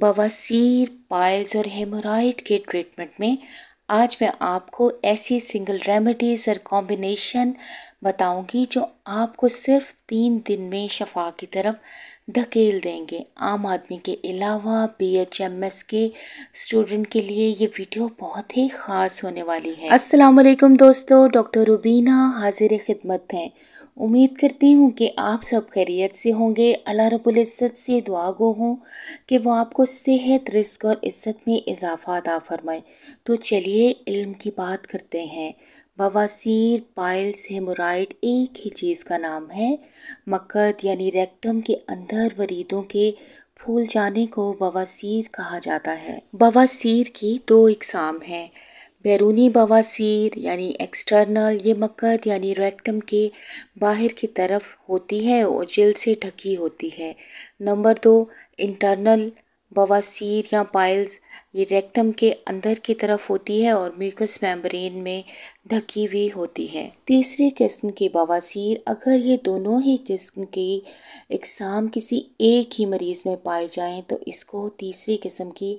बवासीर पाइल्स और हेमोराइड के ट्रीटमेंट में आज मैं आपको ऐसी सिंगल रेमेडीज़ और कॉम्बिनेशन बताऊंगी जो आपको सिर्फ तीन दिन में शफा की तरफ धकेल देंगे आम आदमी के अलावा बी एच एम एस के स्टूडेंट के लिए ये वीडियो बहुत ही ख़ास होने वाली है अस्सलाम वालेकुम दोस्तों डॉक्टर रुबीना हाजिर खिदमत हैं उम्मीद करती हूँ कि आप सब खैरियत से होंगे अल्लाह रब्बुल इज़्ज़त से दुआ गो हूँ कि वो आपको सेहत रिस्क और इज़्ज़त में इजाफा अदा फरमाए तो चलिए इल्म की बात करते हैं बवासीर पाइल्स हेमोराइड एक ही चीज़ का नाम है मकद यानी रेक्टम के अंदर वरीदों के फूल जाने को बवासीर कहा जाता है बवासीर की दो इकसाम हैं बैरूनी बवासीर यानी एक्सटर्नल ये मकद यानी रेक्टम के बाहर की तरफ होती है और जल से ढकी होती है नंबर दो इंटरनल बवासीर या पाइल्स ये रेक्टम के अंदर की तरफ होती है और म्यूकस मेम्ब्रेन में ढकी हुई होती है तीसरी किस्म की बवासीर अगर ये दोनों ही किस्म की इकसाम किसी एक ही मरीज में पाए जाएं तो इसको तीसरी किस्म की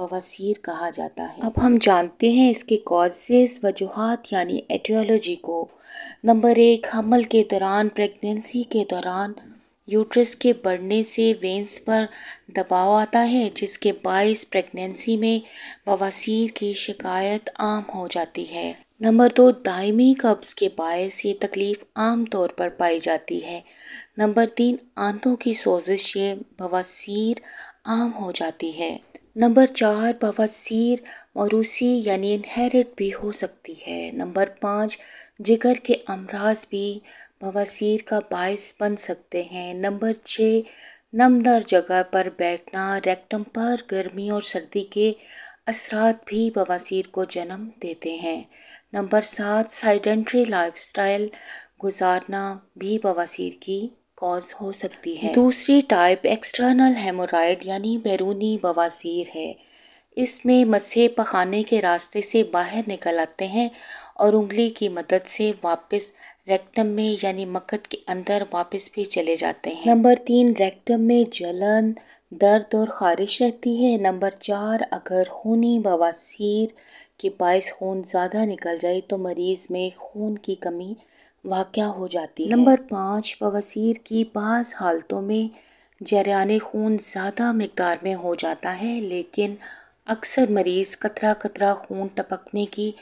बवासीर कहा जाता है अब हम जानते हैं इसके कॉजेज़ वजूहत यानी एटियोलॉजी को नंबर एक हमल के दौरान प्रेगनेंसी के दौरान यूट्रस के बढ़ने से वेंस पर दबाव आता है जिसके बायस प्रेगनेंसी में बवासीर की शिकायत आम हो जाती है नंबर दो दायमी कब्ज़ के बायस ये तकलीफ़ आम तौर पर पाई जाती है नंबर तीन आंतों की सोजिश से बवासीर आम हो जाती है नंबर चार बवासीर मरूसी यानी इनहेरिट भी हो सकती है नंबर पाँच जिगर के अमराज भी बवासीर का बायस बन सकते हैं नंबर छः नमदार जगह पर बैठना रेक्टम पर गर्मी और सर्दी के असरात भी बवासीर को जन्म देते हैं नंबर सात साइडेंट्री लाइफस्टाइल गुजारना भी बवासीर की कॉज हो सकती है दूसरी टाइप एक्सटर्नल हेमोराइड यानी बैरूनी बवासीर है इसमें मसे पखाने के रास्ते से बाहर निकल आते हैं और उंगली की मदद से वापस रेक्टम में यानी मकद के अंदर वापस भी चले जाते हैं नंबर तीन रेक्टम में जलन दर्द और खारिश रहती है नंबर चार अगर खूनी बवासीर के बायस खून ज़्यादा निकल जाए तो मरीज़ में खून की कमी वाक़ हो जाती है नंबर पाँच बवासीर की बाज़ हालतों में जरियान खून ज़्यादा मकदार में हो जाता है लेकिन अक्सर मरीज़ कतरा कतरा खून टपकने की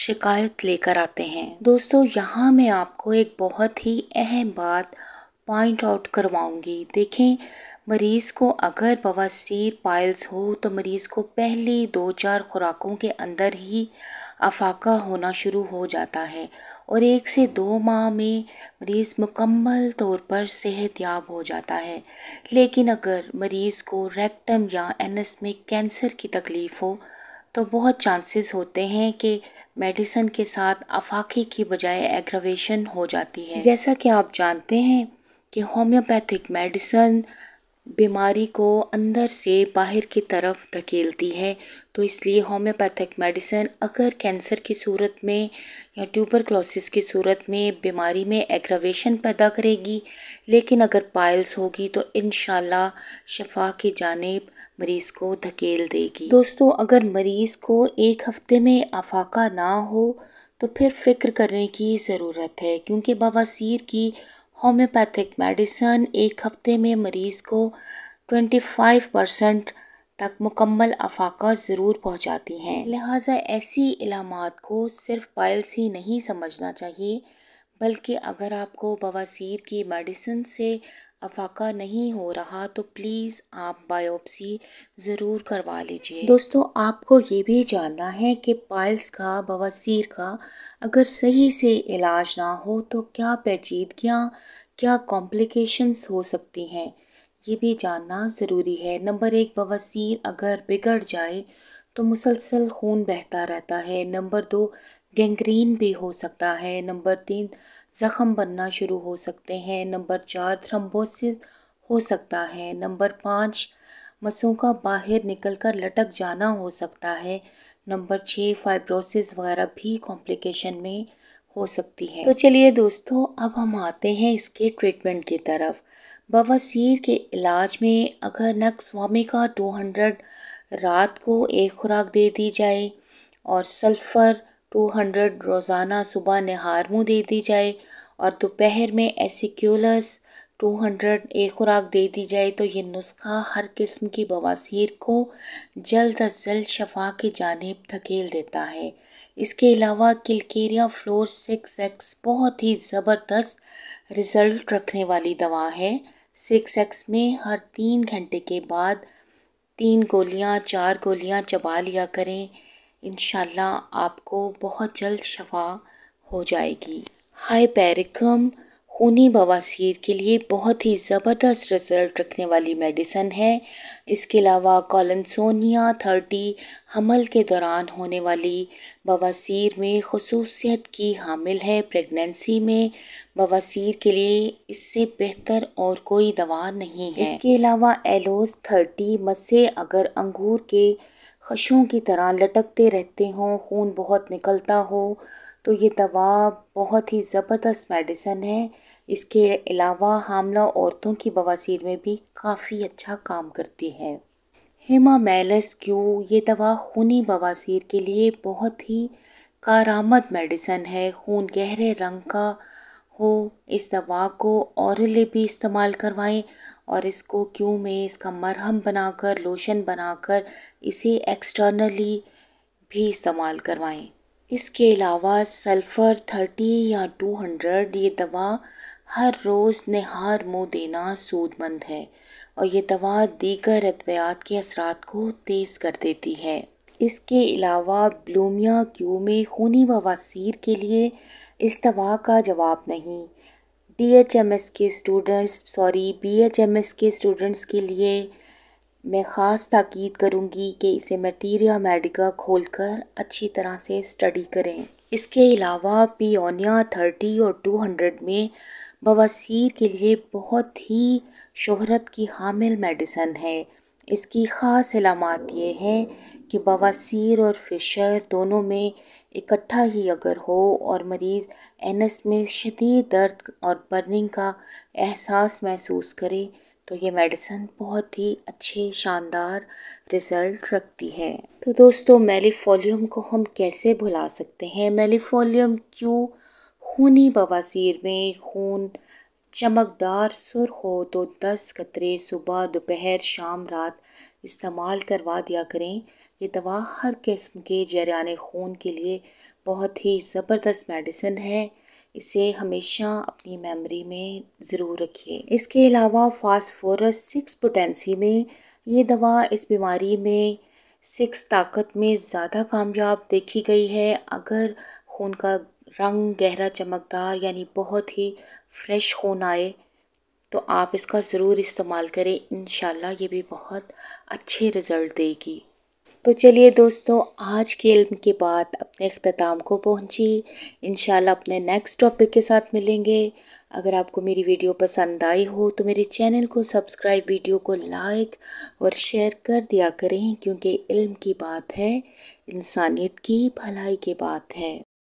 शिकायत लेकर आते हैं दोस्तों यहाँ मैं आपको एक बहुत ही अहम बात पॉइंट आउट करवाऊंगी देखें मरीज़ को अगर बवासीर पाइल्स हो तो मरीज़ को पहली दो चार खुराकों के अंदर ही अफाका होना शुरू हो जाता है और एक से दो माह में मरीज़ मुकम्मल तौर पर सेहतयाब हो जाता है लेकिन अगर मरीज़ को रेक्टम या एनस में कैंसर की तकलीफ़ हो तो बहुत चांसेस होते हैं कि मेडिसन के साथ अफाके की बजाय एग्रवेशन हो जाती है जैसा कि आप जानते हैं कि होम्योपैथिक मेडिसन बीमारी को अंदर से बाहर की तरफ धकेलती है तो इसलिए होम्योपैथिक मेडिसन अगर कैंसर की सूरत में या क्लोसिस की सूरत में बीमारी में एग्रवेशन पैदा करेगी लेकिन अगर पायल्स होगी तो इन शफा की जानब मरीज को धकेल देगी दोस्तों अगर मरीज को एक हफ्ते में अफाका ना हो तो फिर फिक्र करने की ज़रूरत है क्योंकि बवासीर की होम्योपैथिक मेडिसन एक हफ्ते में मरीज़ को 25 परसेंट तक मुकम्मल अफाका ज़रूर पहुंचाती हैं लिहाजा ऐसी इलामत को सिर्फ पायल्स ही नहीं समझना चाहिए बल्कि अगर आपको बवासीर की मेडिसिन से अफाका नहीं हो रहा तो प्लीज़ आप बायोप्सी ज़रूर करवा लीजिए दोस्तों आपको ये भी जानना है कि पाइल्स का बवासीर का अगर सही से इलाज ना हो तो क्या पेचीदगियाँ क्या कॉम्प्लिकेशंस हो सकती हैं ये भी जानना ज़रूरी है नंबर एक बवासीर अगर बिगड़ जाए तो मुसलसल खून बहता रहता है नंबर दो गेंग्रीन भी हो सकता है नंबर तीन ज़ख़म बनना शुरू हो सकते हैं नंबर चार थ्रम्बोसिस हो सकता है नंबर पाँच मसों का बाहर निकलकर लटक जाना हो सकता है नंबर छः फाइब्रोसिस वगैरह भी कॉम्प्लिकेशन में हो सकती है तो चलिए दोस्तों अब हम आते हैं इसके ट्रीटमेंट की तरफ बवासीर के इलाज में अगर नक्सवामी का टू हंड्रेड रात को एक खुराक दे दी जाए और सल्फ़र टू हंड्रेड रोज़ाना सुबह मुँह दे दी जाए और दोपहर में एसिक्यूलस टू हंड्रेड एक खुराक दे दी जाए तो ये नुस्खा हर किस्म की बवासीर को जल्द अज जल्द शफा की जानब धकेल देता है इसके अलावा किलकेरिया फ्लोर सिक्स एक्स बहुत ही ज़बरदस्त रिज़ल्ट रखने वाली दवा है सिक्स एक्स में हर तीन घंटे के बाद तीन गोलियां चार गोलियां चबा लिया करें इन आपको बहुत जल्द शफा हो जाएगी हाई पैरिकम खूनी बवासीर के लिए बहुत ही ज़बरदस्त रिजल्ट रखने वाली मेडिसन है इसके अलावा कॉलनसोनिया थर्टी हमल के दौरान होने वाली बवासीर में खसूसियत की हामिल है प्रेगनेंसी में बवासीर के लिए इससे बेहतर और कोई दवा नहीं है इसके अलावा एलोस थर्टी मसे अगर अंगूर के खशों की तरह लटकते रहते हों खून बहुत निकलता हो तो ये दवा बहुत ही ज़बरदस्त मेडिसन है इसके अलावा हामला औरतों की बवासीर में भी काफ़ी अच्छा काम करती है हेमा मेलस क्यू ये दवा खूनी बवासीर के लिए बहुत ही कारामद मेडिसन है खून गहरे रंग का हो इस दवा को औरली भी इस्तेमाल करवाएं और इसको क्यों में इसका मरहम बनाकर लोशन बनाकर इसे एक्सटर्नली भी इस्तेमाल करवाएं इसके अलावा सल्फ़र थर्टी या टू हंड्रेड ये दवा हर रोज़ नहार मुँह देना सूदमंद है और ये दवा दीगर अद्वियात के असरात को तेज़ कर देती है इसके अलावा ब्लूमिया क्यू में खूनी बवासीर के लिए इस दवा का जवाब नहीं डीएचएमएस के स्टूडेंट्स सॉरी बीएचएमएस के स्टूडेंट्स के लिए मैं ख़ास ताकीद करूँगी कि इसे मटीरिया मेडिका खोल कर अच्छी तरह से स्टडी करें इसके अलावा पियोनिया थर्टी और टू हंड्रेड में बवासीर के लिए बहुत ही शहरत की हामिल मेडिसन है इसकी ख़ास अलामत ये हैं कि बवासीर और फ़िशर दोनों में इकट्ठा ही अगर हो और मरीज़ एनस में शदीद दर्द और बर्निंग का एहसास महसूस करे तो ये मेडिसन बहुत ही अच्छे शानदार रिज़ल्ट रखती है तो दोस्तों मेलीफोलियम को हम कैसे भुला सकते हैं मेलीफोलियम क्यों खूनी बवासीर में खून चमकदार सुर हो तो दस कतरे सुबह दोपहर शाम रात इस्तेमाल करवा दिया करें ये दवा हर किस्म के जरियान खून के लिए बहुत ही ज़बरदस्त मेडिसिन है इसे हमेशा अपनी मेमोरी में ज़रूर रखिए इसके अलावा फास्फोरस सिक्स पोटेंसी में ये दवा इस बीमारी में सिक्स ताकत में ज़्यादा कामयाब देखी गई है अगर खून का रंग गहरा चमकदार यानी बहुत ही फ्रेश खून आए तो आप इसका ज़रूर इस्तेमाल करें इन ये भी बहुत अच्छे रिज़ल्ट देगी तो चलिए दोस्तों आज के इल्म के बाद अपने अख्ताम को पहुंची इन अपने नेक्स्ट टॉपिक के साथ मिलेंगे अगर आपको मेरी वीडियो पसंद आई हो तो मेरे चैनल को सब्सक्राइब वीडियो को लाइक और शेयर कर दिया करें क्योंकि इल्म की बात है इंसानियत की भलाई की बात है